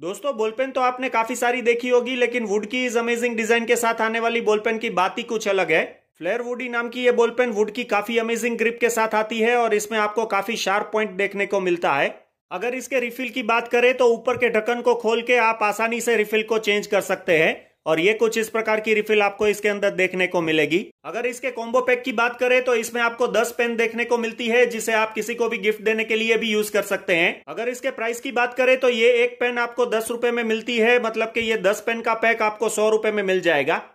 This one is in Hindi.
दोस्तों बॉलपेन तो आपने काफी सारी देखी होगी लेकिन वुड की इस अमेजिंग डिजाइन के साथ आने वाली बॉलपेन की बात ही कुछ अलग है फ्लेयर वुडी नाम की ये बॉलपेन वुड की काफी अमेजिंग ग्रिप के साथ आती है और इसमें आपको काफी शार्प पॉइंट देखने को मिलता है अगर इसके रिफिल की बात करें तो ऊपर के ढक्कन को खोल के आप आसानी से रिफिल को चेंज कर सकते हैं और ये कुछ इस प्रकार की रिफिल आपको इसके अंदर देखने को मिलेगी अगर इसके कॉम्बो पैक की बात करें तो इसमें आपको 10 पेन देखने को मिलती है जिसे आप किसी को भी गिफ्ट देने के लिए भी यूज कर सकते हैं अगर इसके प्राइस की बात करें तो ये एक पेन आपको दस रुपए में मिलती है मतलब की ये दस पेन का पैक आपको सौ रूपये में मिल जाएगा